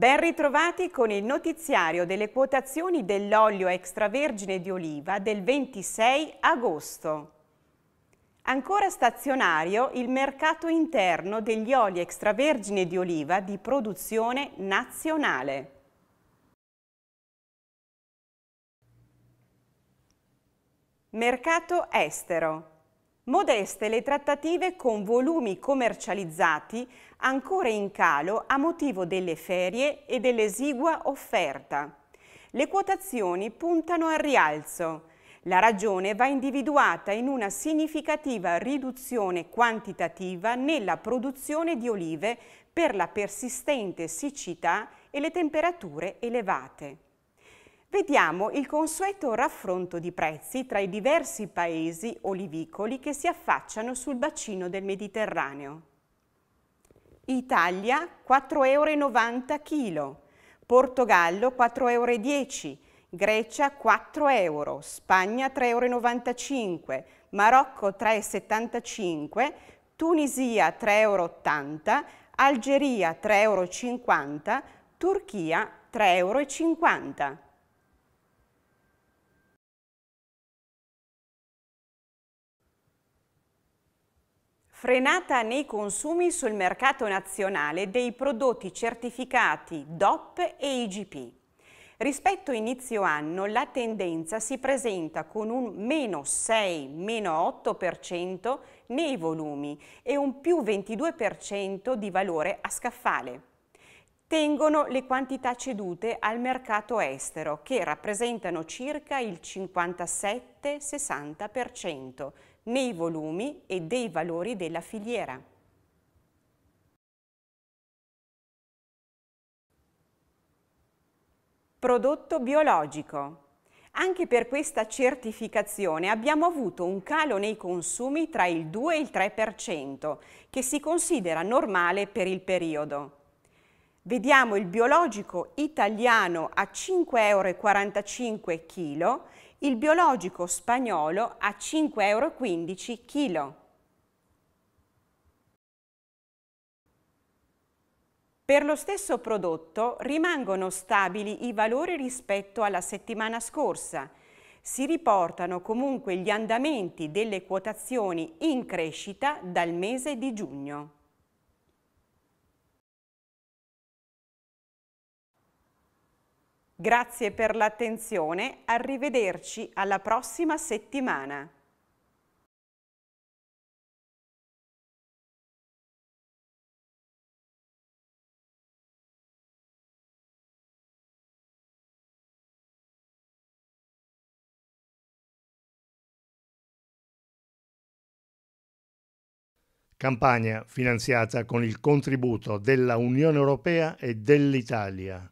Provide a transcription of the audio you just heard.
Ben ritrovati con il notiziario delle quotazioni dell'olio extravergine di oliva del 26 agosto. Ancora stazionario il mercato interno degli oli extravergine di oliva di produzione nazionale. Mercato estero Modeste le trattative con volumi commercializzati ancora in calo a motivo delle ferie e dell'esigua offerta. Le quotazioni puntano al rialzo. La ragione va individuata in una significativa riduzione quantitativa nella produzione di olive per la persistente siccità e le temperature elevate vediamo il consueto raffronto di prezzi tra i diversi paesi olivicoli che si affacciano sul bacino del Mediterraneo. Italia 4,90 euro chilo, Portogallo 4,10 euro, Grecia 4 euro, Spagna 3,95 euro, Marocco 3,75 euro, Tunisia 3,80 euro, Algeria 3,50 euro, Turchia 3,50 euro. Frenata nei consumi sul mercato nazionale dei prodotti certificati DOP e IGP. Rispetto a inizio anno la tendenza si presenta con un meno 6-8% nei volumi e un più 22% di valore a scaffale tengono le quantità cedute al mercato estero, che rappresentano circa il 57-60% nei volumi e dei valori della filiera. Prodotto biologico. Anche per questa certificazione abbiamo avuto un calo nei consumi tra il 2 e il 3%, che si considera normale per il periodo. Vediamo il biologico italiano a 5,45 euro, il biologico spagnolo a 5,15 euro. Per lo stesso prodotto rimangono stabili i valori rispetto alla settimana scorsa. Si riportano comunque gli andamenti delle quotazioni in crescita dal mese di giugno. Grazie per l'attenzione, arrivederci alla prossima settimana. campagna finanziata con il contributo della Unione Europea e dell'Italia.